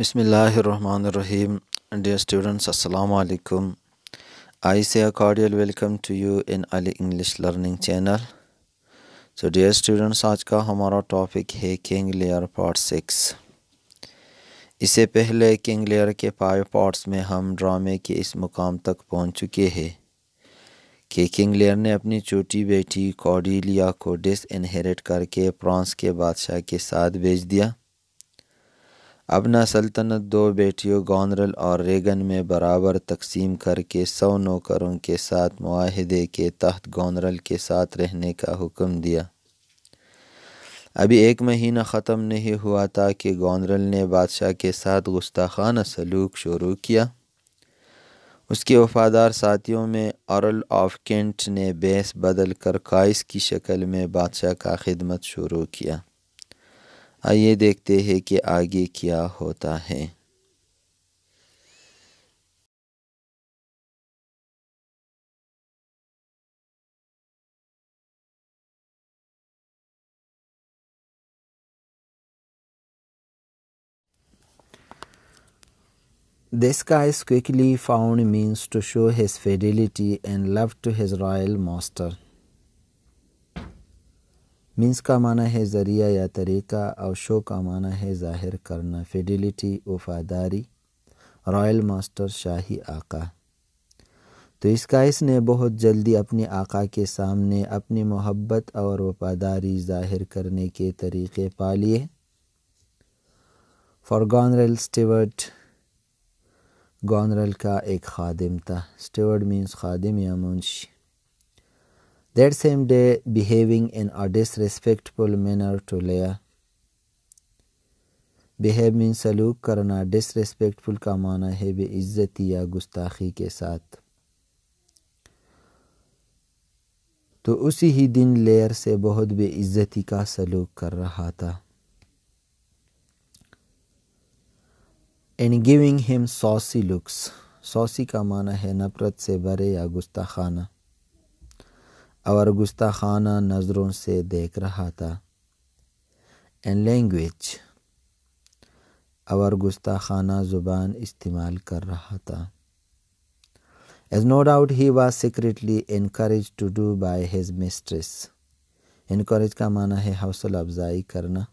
Bismillahirrahmanirrahim. Dear students, Assalamu alaikum. I say a cordial welcome to you in Ali English Learning Channel. So, dear students, आज का हमारा topic है King Lear part six इससे पहले King Lear के five parts में हम ड्रामे के इस मुकाम तक पहुंच चुके हैं कि किंग लेयर ने अपनी छोटी बेटी कॉडिलिया को डिसइनहेरिट करके फ्रांस के बादशाह के साथ भेज दिया अपना सल्तनत दो बेटियों गौनरल और रेगन में बराबर तकसीम करके सौ नौकरों के साथ माहदे के तहत गौनरल के साथ रहने का हुक्म दिया अभी एक महीना ख़त्म नहीं हुआ था कि गौनरल ने बादशाह के साथ गुस्ताखाना सलूक शुरू किया उसके वफादार साथियों में औरल ऑफ केंट ने बेस बदल कर काइस की शक्ल में बादशाह का खिदमत शुरू किया आइए देखते हैं कि आगे क्या होता है This guy is quickly found means to show his fidelity and love to his royal master. Means का माना है ज़रिया या तरीका और शो का माना है ज़ाहिर करना फिडिलिटी वफादारी रॉयल मास्टर शाही आका तो इसकाइस ने बहुत जल्दी अपने आका के सामने अपनी मोहब्बत और वफादारी ज़ाहिर करने के तरीक़े पा लिए फॉर फॉरगॉनरल स्टेवर्ड गॉनरल का एक खादिम था स्टेवर्ड मीन्स खादिम या मुंशी that same day behaving in a disrespectful manner to Leah. Behave mean सलूक करना डिसरेस्पेक्टफुल का माना है बेइज्जती या गुस्ताखी के साथ तो उसी ही दिन लेयर से बहुत बेइज्जती का सलूक कर रहा था and giving him saucy looks saucy का माना है नफरत से भरे या गुस्ताखाना और गुस्ताखाना नज़रों से देख रहा था एंड लैंग्वेज और गुस्ताखाना ज़ुबान इस्तेमाल कर रहा था as no doubt he was secretly encourage to do by his mistress encourage का माना है हौसला अफजाई करना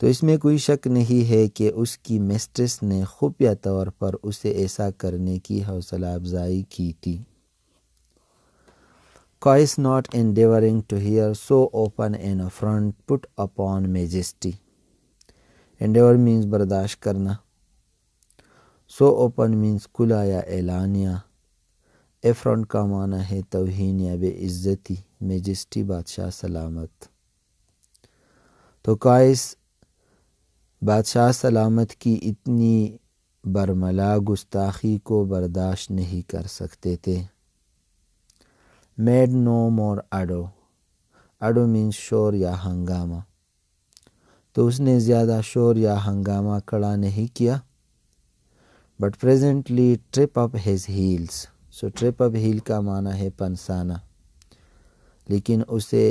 तो इसमें कोई शक नहीं है कि उसकी मिस्ट्रेस ने खुफिया तौर पर उसे ऐसा करने की हौसला अफजाई की थी Coist not endeavoring to hear so open an affront put upon majesty. Endeavor means बर्दाश्त करना सो ओपन मीन्स खुला या एलानिया एफ्रॉन्ट का माना है तोहन या बेइज्जती मेजस्टी बादशाह सलामत तो काइस बादशाह सलामत की इतनी बरमला गुस्ताखी को बर्दाश्त नहीं कर सकते थे made no more ado. Ado means तो शोर या हंगामा तो उसने ज़्यादा शोर या हंगामा खड़ा नहीं किया but presently trip up his heels so trip up heel का माना है पंसाना लेकिन उसे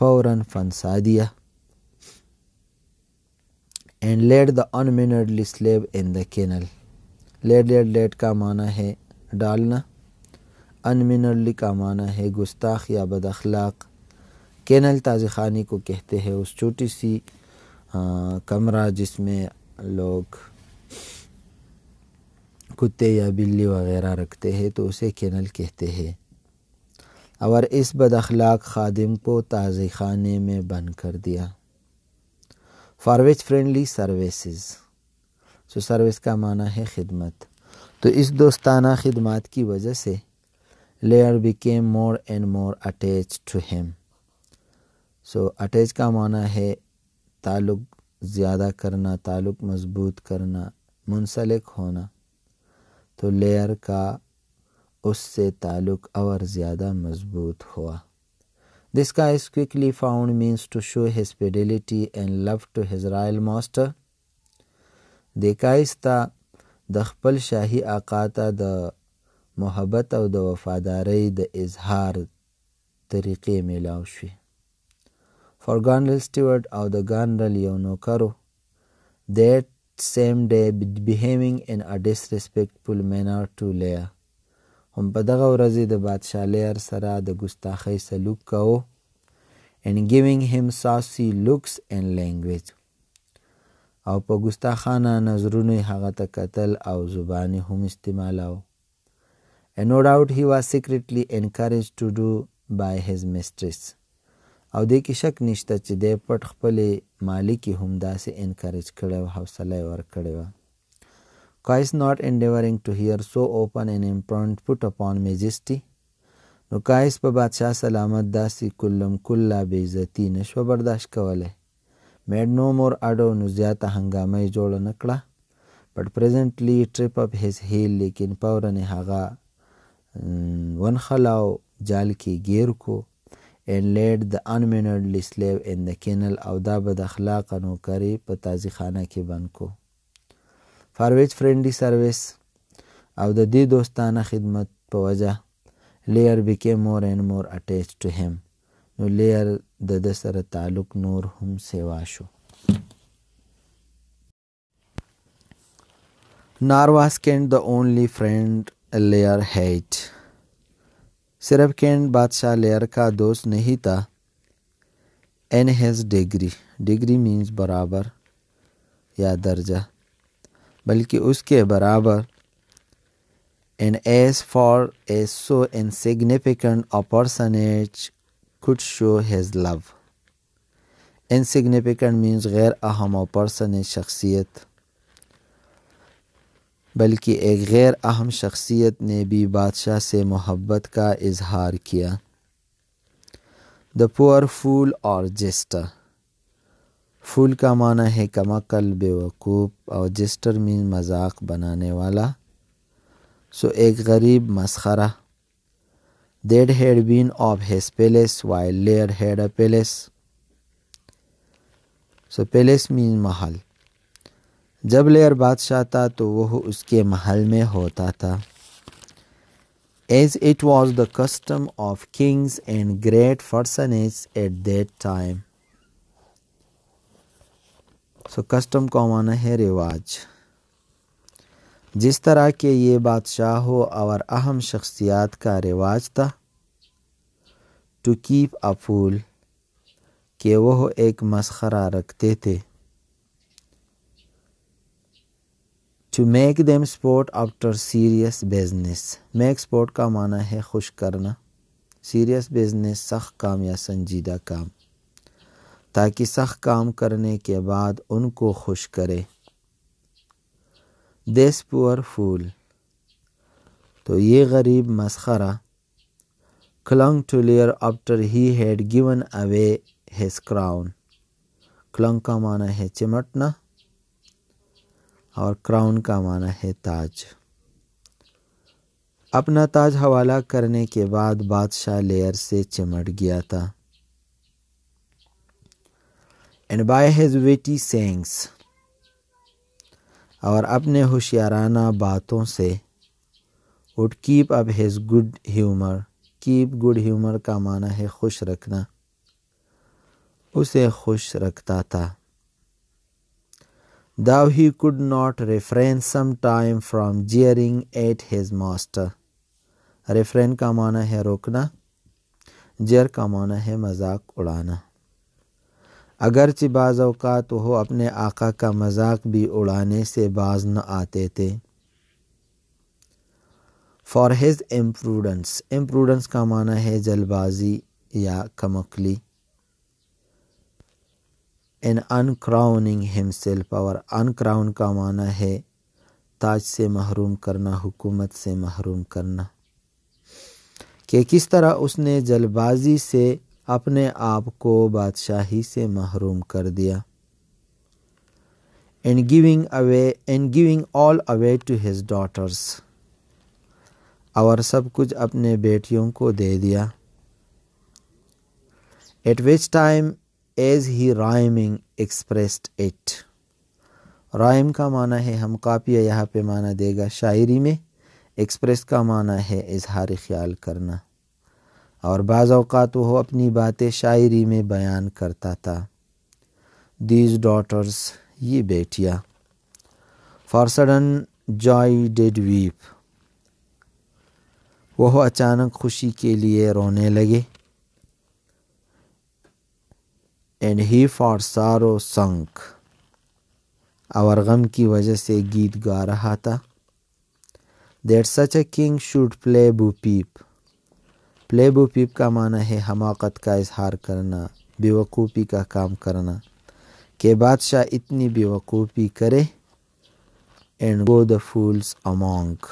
फौरन फंसा दिया and laid the unmannerly slave in the kennel laid laid laid का माना है डालना अनमिनरली का माना है गुस्ताख या बद अखलाक केनल ताज़ खानी को कहते हैं उस छोटी सी आ, कमरा जिसमें लोग कुत्ते या बिल्ली वगैरह रखते हैं तो उसे केनल कहते हैं और इस बद अखलाक खादिम को ताज़ खाने में बंद कर दिया for which friendly services so service का माना है खिदमत तो इस दोस्ताना खिदमत की वजह से Lear became more and more attach to him so attach का माना है ताल्लुक ज़्यादा करना ताल्लुक मजबूत करना मुनसलिक होना तो लेयर का उससे ताल्लुक और ज़्यादा मजबूत हुआ this Caius quickly found means to show his fidelity and love to his royal master देखाइस्ता दखपल शाही आकाता द محبت او د وفادارۍ د اظهار طریقې میلاو شوې فورګانل سټیوارډ او د ګانرل یو نوکرو that same day behaving in a disrespectful manner to Leia هم په دغه ورځ د بادشاه لیر سره د ګستاخی سلوک کوو and giving him saucy looks and language او په ګستاخانه نظرونه هغه ته قتل او زبانی هم استعمالاو and no doubt he was secretly encouraged to do by his mistress او دې کې شک نشته چې د پټ خپلې مالک هم داسې انکرج کړي او حوصله یې ورکړې وه Kai is not endeavoring to hear so open an imprint put upon majesty نو کایس په بادشاه سلامت داسې کلم کلا بې عزتي نشو برداشت کوله میډ نو مور اډو نو زیاته هنګامه جوړ نکړه بٹ پریزنټلی ټریپ اپ هیز هیل لیکن پورن هغه ونخلاو جال کې ګیر کو and laid the unmannerly slave in the kennel او دا بد اخلاق نوکری په تازی خانه کې بند کو for which friendly service او د دې دوستانه خدمت په وجه layer became more and more attached to him نو layer د د سره تعلق نور هم سیوا شو Narwa scanned the only friend Lear had सिर्फ Kent बादशाह Lear का दोस्त नहीं था in his degree degree means बराबर या दर्जा बल्कि उसके बराबर and as far as so insignificant a personage could show his love significant means गैर अहम और शख्सियत बल्कि एक गैर अहम शख्सियत ने भी बादशाह से मोहब्बत का इजहार किया द पुअर फूल और जेस्टर फूल का माना है कमाकल बेवकूफ़ और जेस्टर मीन मजाक बनाने वाला सो एक गरीब मस्खरा that had been of his palace while Lear had a palace so palace mean महल जब लेयर बादशाह था तो वह उसके महल में होता था as it was the custom of kings and great as at that time so custom का माना है रिवाज जिस तरह के ये बादशाह हो और अहम शख्सियात का रिवाज था टू कीप अ फूल के वह एक मशरा रखते थे to make them sport after serious business make sport का माना है खुश करना सीरियस बिजनेस सख्त काम या संजीदा काम ताकि सख्त काम करने के बाद उनको खुश करे दिस पुअर फूल तो ये गरीब मस्खरा clung to Lear after he had given away his crown clung का माना है चिमटना और क्राउन का माना है ताज अपना ताज हवाला करने के बाद बादशाह लेयर से चिमट गया था and by his witty sayings और अपने होशियाराना बातों से would keep up his good humour keep good humour का माना है खुश रखना उसे खुश रखता था though he could not refrain some time from jeering at his master. रेफरेन का माना है रोकना जर का माना है मजाक उड़ाना अगरच बाज़ अवकात वो अपने आका का मजाक भी उड़ाने से बाज न आते थे फॉर हिज इम्प्रूडेंस इम्प्रूडेंस का माना है जलबाजी या कमकली इन अनक्राउनिंग हिमसेल्फ और अनक्राउन का माना है ताज से महरूम करना हुकूमत से महरूम करना कि किस तरह उसने जल्दबाजी से अपने आप को बादशाही से महरूम कर दिया in giving away in giving all away to his daughters और सब कुछ अपने बेटियों को दे दिया at which time as he rhyming expressed it rhyme का माना है हम कापिया यहाँ पे माना देगा शायरी में एक्सप्रेस का माना है इजहार ख्याल करना और बाज़ात वह अपनी बातें शायरी में बयान करता था दीज डॉटर्स ये बेटियाँ for sudden joy did weep वह अचानक खुशी के लिए रोने लगे एंड ही फॉर सारो संक और गम की वजह से गीत गा रहा था that such a king should play bo peep play bo पीप का माना है हमाकत का इजहार करना बेवकूफ़ी का काम करना के बादशाह इतनी बेवकूफ़ी करे and go the fools among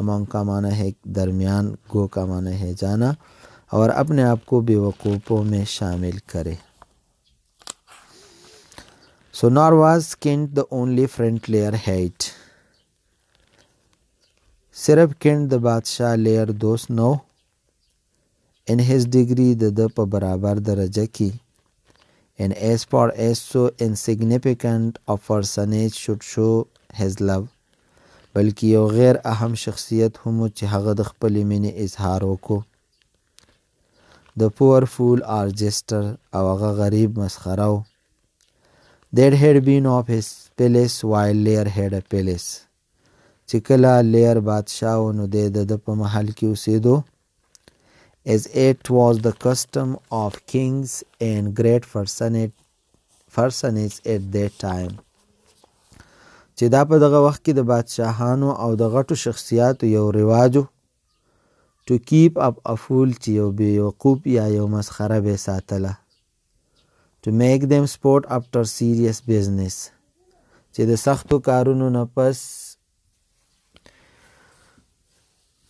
among का माना है दरमियान गो का माना है जाना और अपने आप को बेवकूफ़ों में शामिल करे So nor was Kent the only French layer hate. صرف کند د بادشاه لیر دوست نو in his degree د د په برابر درجه کې and as far as so insignificant a personage should show his love بلکې یو غیر اهم شخصیت هم چې هغه د خپل مینې اظهار وکړو د پور فول آرجستر او هغه غریب مسخره و That had been of his palace while Lear had a palace. چې کله لیر بادشاه و نو د د په محل کې اوسېدو as it was the custom of kings and great personages at that time چې دا په دغه وخت کې د بادشاهانو او د غټو شخصیاتو یو رواجو to keep up a fool چې یو بیوقوب یا یو مسخره به ساتله to make them sport after serious business چې د سختو کارونو نه پس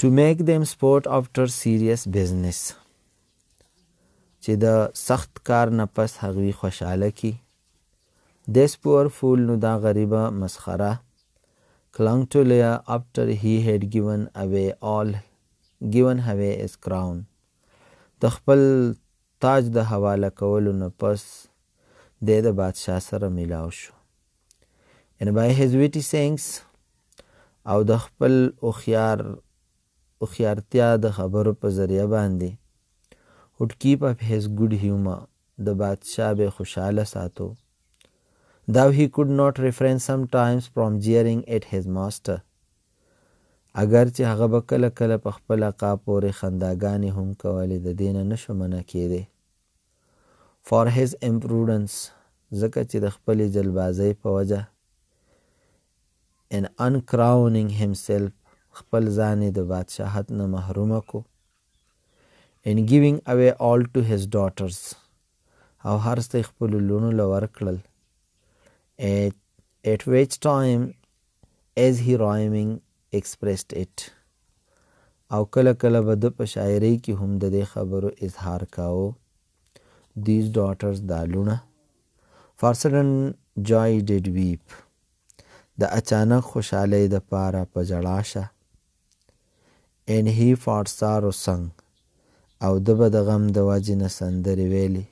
to make them sport after serious business چې د سخت کار نه پس هغوی خوشاله کی this poor fool نو دا غریبه مسخره clung to Leah after he had given away all given away his crown د خپل تاج د حواله کولو نه پس دی د بادشاه سره میلاو شو ان بای هیزویټی سینګز او د خپل اوخيار اوخيارتیا د خبرو په ذریعہ باندې هټکی په هیز ګډ هیوما د بادشاه به خوشاله ساتو Though he could not refrain sometimes from jeering at his master. اگر چې هغه به کله کله په خپل عقاب پورې خنداګانې هم کولې د دینه نشو منع کېدی for his imprudence ځکه چې د خپلې جلبازۍ په وجه in uncrowning himself خپل ځان د بادشاہت نه محروم کو in giving away all to his daughters او هر څه خپل لونو لور کړل at, at which time as he rhyming expressed it او کله کله به د په شاعرۍ کې هم د دې خبرو اظهار کاوه these daughters the Luna. For sudden joy did weep. د اچانک خوشحالی د پاره په جړا شه ان هی فار سارو سنگ او د به د غم د واجې نه سندرې ویلې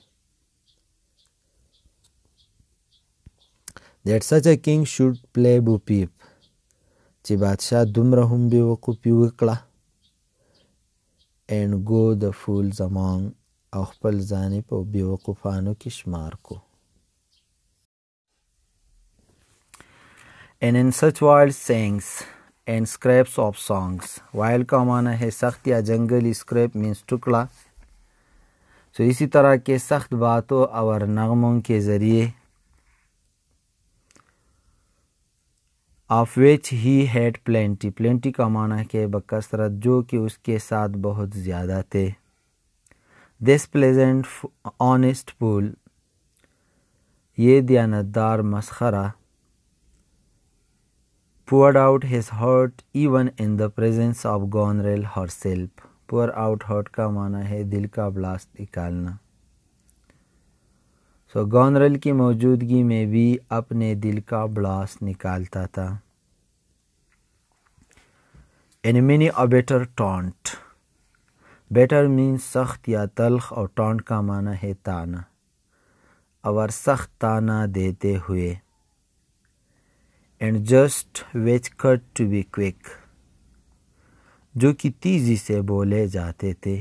that such a king should play bupip چې بادشاه دومره هم بې وقوفي وکړه and go the fools among አሁበል ዛኒበው ቢወቁፋኑ ኪሽማርኩ And in such wild sayings and scraps of songs, wild का माना है सख्त या जंगली scrap means टुकड़ा तो इसी तरह के सख्त बातों और नगमों के ज़रिए of which he had plenty plenty का माना है कि बकसरत जो कि उसके साथ बहुत ज़्यादा थे दिस प्लेजेंट ऑनेस्ट पुल ये दयानतदार मस्खरा pour out his heart even in the presence of Goneril herself pour out heart का माना है दिल का ब्लास्ट निकालना सो so, गॉनरेल की मौजूदगी में भी अपने दिल का ब्लास्ट निकालता था in many a bitter taunt bitter mean सख्त या तलख और टॉन्ट का माना है ताना और सख्त ताना देते हुए and jest which cut to be quick जो कि तेजी से बोले जाते थे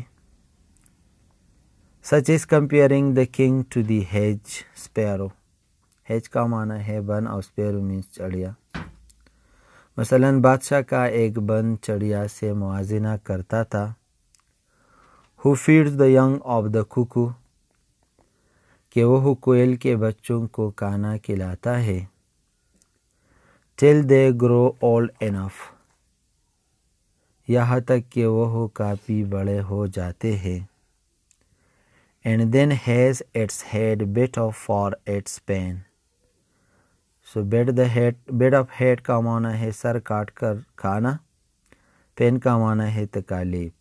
such is comparing the king to the hedge sparrow hedge का माना है बन और स्पैरो मीन्स चढ़िया मसलन बादशाह का एक बन चढ़िया से मुआजना करता था who feeds the young of the cuckoo के वह कोयल के बच्चों को खाना खिलाता है till they grow old enough यहाँ तक कि वह काफ़ी बड़े हो जाते हैं then has its head bit off for its pain so bit the head bit off head का माना है सर काट कर खाना पेन का माना है तकालीफ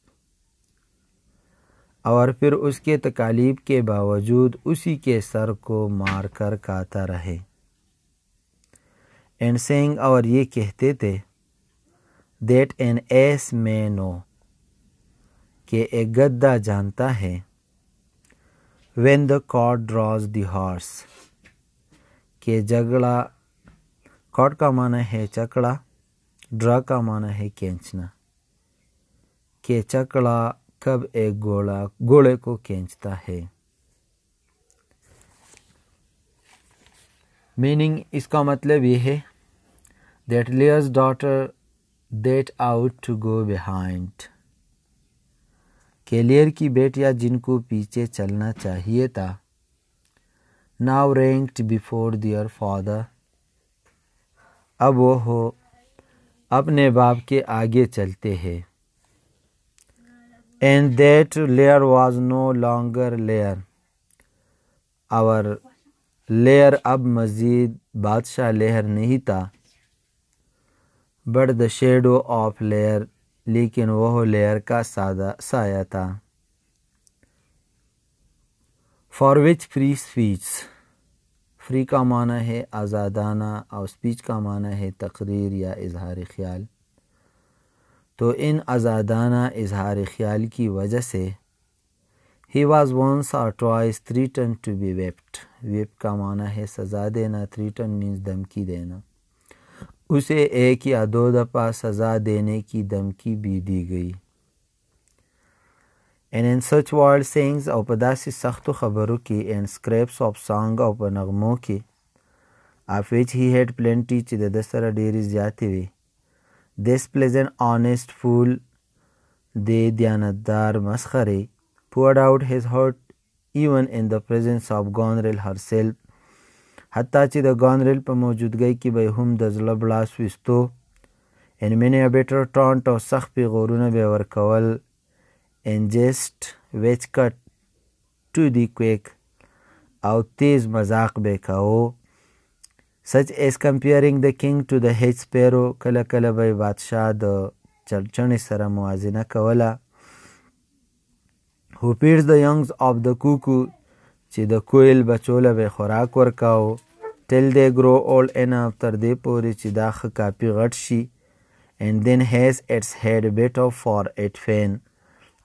और फिर उसके तकालीब के बावजूद उसी के सर को मार कर काता रहे एंड सेंग और ये कहते थे that an ass may know के एक गद्दा जानता है when the cart draws the horse के झगड़ा कॉट का माना है चकड़ा ड्रा का माना है कैंचना के चकड़ा कब एक गोला गोले को खींचता है मीनिंग इसका मतलब ये है that Lear's daughter that ought to go behind केलियर की बेटियां जिनको पीछे चलना चाहिए था now ranked before their father अब वो हो अपने बाप के आगे चलते हैं and that layer was no longer layer our layer अब मज़ीद बादशाह लहर नहीं था but the shadow of Lear लेकिन वह लेयर का सादा साया था for which free speech free का माना है आज़ादाना और स्पीच का माना है तकरीर या इजहार ख्याल तो इन आज़ादाना इजहार ख्याल की वजह से ही वॉज़ वंस और twice threatened to be whipped whip का माना है सज़ा देना थ्री टन मीन्स धमकी देना उसे एक या दो दफ़ा सज़ा देने की धमकी भी दी गई एंड इन सच वर्ल्ड सेंग्स और पदासी सख्त खबरों की एंड स्क्रैप्स ऑफ सॉन्ग और नगमों की of which he had plenty चिदसरा डेरीज जाते हुए This pleasant, honest fool, the Dyanadar Maskhari, poured out his heart even in the presence of Gonril herself. حتی چې د ګانریل په موجودګۍ کې به هم د زړه بلاس ویستو انمینیا بیټر ټانټ او سخت پیغورونه به ورکول انجست ویچ کټ ټو دی کویک او تیز مذاق به کاوه such as comparing the king to the hedge sparrow کله کله به یې بادشاه د چلچڼې سره موازنه کوله who feeds the youngs of the cuckoo چې د کویل بچو له به خوراک ورکاو till they grow old enough تر دې پورې چې دا ښه کاپي غټ شي and then has its head better for it fan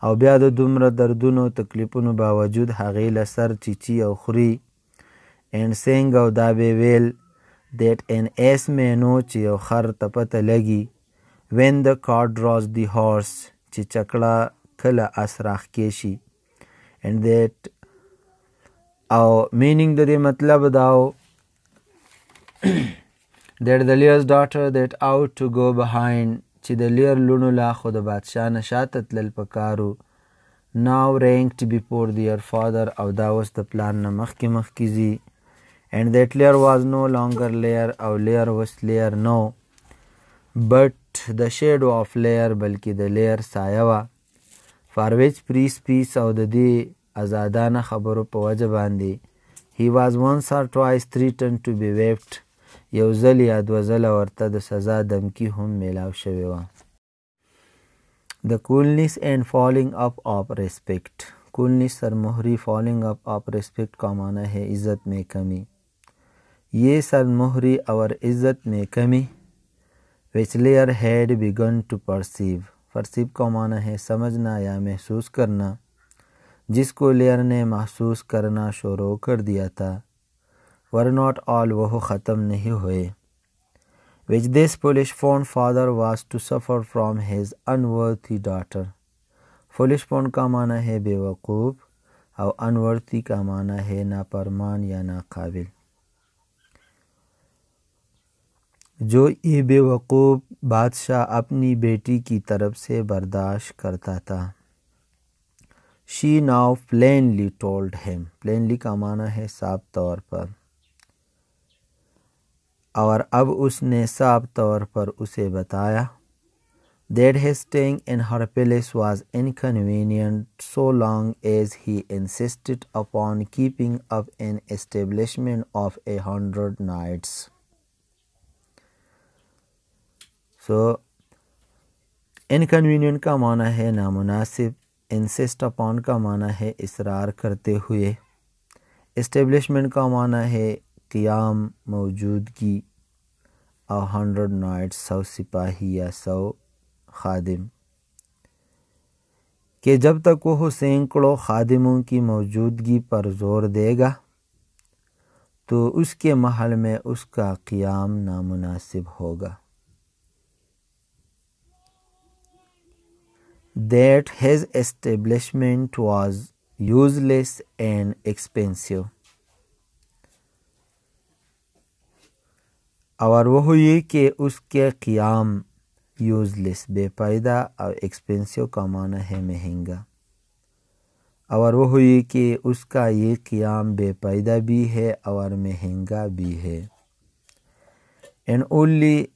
او بیا د دومره دردونو تکلیفونو باوجود هغې له سر چیچی او خوري and sing او دا به ویل that an ass may know چې یو خر ته پته لګي when the cart draws the horse چې چکړه کله اس راخکې شي and that او مینینګ د دې مطلب داو that the lear's daughter that out to go behind چې د لیر لونو لا خو د بادشاه نشاته تلل پکارو now ranked before their father او دا اوس د پلان نه مخکې مخکې زی and that layer was no longer layer او layer was layer no but the shadow of layer بلکې د layer سایه وه for which free speech او د دې آزادانه خبرو په وجه باندې he was once or twice threatened to be whipped یو ځل یا دوه ځله ورته د سزا دمکی هم میلاو شوې وه د coolness and falling up of respect coolness سرمهري falling up of respect کا معنی ہے عزت میں کمی ये sir मोहरी और इज्जत में कमी which Lear had begun to perceive perceive का माना है समझना या महसूस करना जिसको लेयर ने महसूस करना शुरू कर दिया था वर नॉट ऑल वह ख़त्म नहीं हुए which this foolish fond father was to suffer from his unworthy daughter foolish fond का माना है बेवकूफ़ और अनवर्थी का माना है नापरमान या काबिल जो ये बेवकूफ़ बादशाह अपनी बेटी की तरफ से बर्दाश्त करता था she now plainly told him plainly का माना है साफ तौर पर और अब उसने साफ तौर पर उसे बताया that his staying in her palace was inconvenient so long as he insisted upon keeping up an establishment of a hundred knights so inconvenient का माना है नामुनासिब इंसिस्ट अपॉन का माना है इसरार करते हुए इस्टेब्लिशमेंट का माना है क़ियाम मौजूदगी और हंड्रेड नाइट सौ सिपाही या सौ खादिम कि जब तक वह सैकड़ों खादिमों की मौजूदगी पर जोर देगा तो उसके महल में उसका क़ियाम नामुनासिब होगा that his establishment was useless and expensive. और वो हुई कि उसके क़ियाम यूज़लेस बेफायदा और एक्सपेंसिव का माना है महंगा और वो हुई कि उसका ये क़ियाम बेपायदा भी है और महंगा भी है एंड ओनली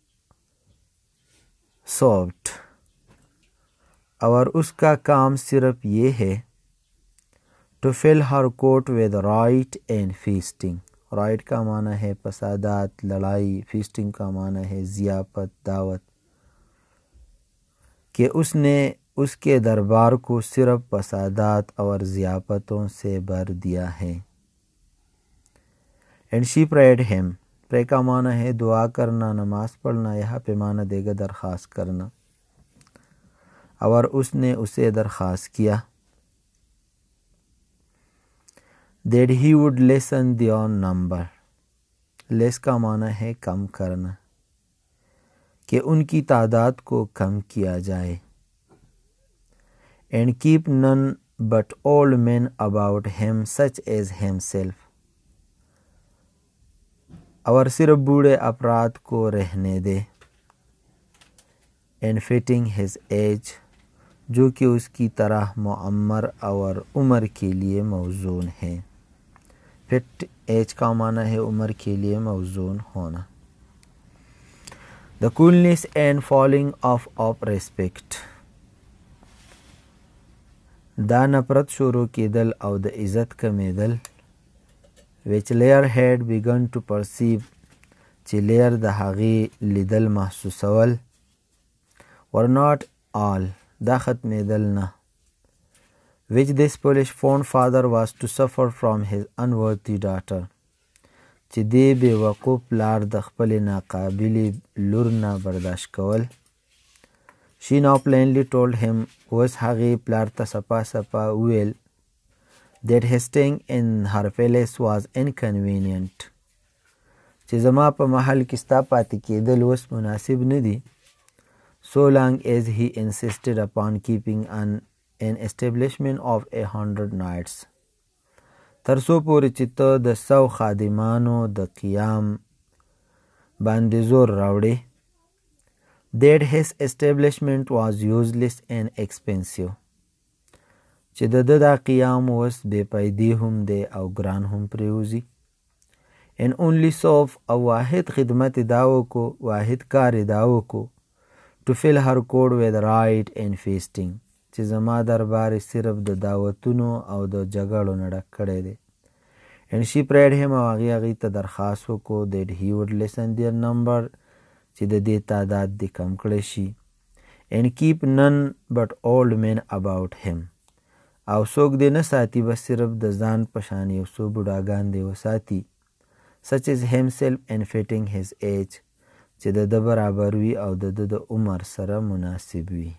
सॉफ्ट और उसका काम सिर्फ ये है to fill her court with riot and feasting riot का माना है पसादात लड़ाई फीसटिंग का माना है ज़ियापत दावत कि उसने उसके दरबार को सिर्फ पसादात और ज़ियापतों से भर दिया है and she prayed him pray का माना है दुआ करना नमाज़ पढ़ना यहाँ पे माना देगा दरख्वास्त करना और उसने उसे दरख्वास्त किया that he would lessen the on number less का माना है कम करना कि उनकी तादाद को कम किया जाए and keep none but old men about him such as himself और सिर्फ बूढ़े अपराध को रहने दे एंड फिटिंग हिज एज जो कि उसकी तरह ममर और उम्र के लिए मौजून है फिट एज का माना है उम्र के लिए मौजून होना the coolness and falling off of respect دا نفرت شروع کېدل او د عزت کمېدل which layer had begun to perceive چې layer د هغې لیدل محسوسول were not all دا ختمېدل نه which this Polish fond father was to suffer from his unworthy daughter چې دې بې وقوف پلار د خپلې ناقابلې لور نه برداشت کول she now plainly told him اوس هغې پلار ته سپا سپا وویل that his staying in her palace was inconvenient چې زما په محل کې ستا پاتې کېدل اوس مناسب نه دي so long as he insisted upon keeping an, an establishment of a hundred nights. تر څو پورې چې ته د سو خادمانو د قیام باندې زور راوړې that his establishment was useless and expensive چې د ده دا قیام اوس بې پایدې هم دی او ګران هم پرېوځي and only serve او واحد خدمت یې دا وکړو واحد کار یې دا وکړو to fill her code with right and feasting چې زما دربار صرف د دعوتونو او د جګړو نه ډک کړی دی and she prayed him او هغې هغې ته درخواست وکړو that he would listen their number چې د دې تعداد دې کم کړی شي and keep none but old men about him او څوک دې نه ساتي بس صرف د ځان په شان یو څو بوډاګان دې وساتي such as himself and fitting his age چې د ده برابر وي او د ده د عمر سره مناسب وي.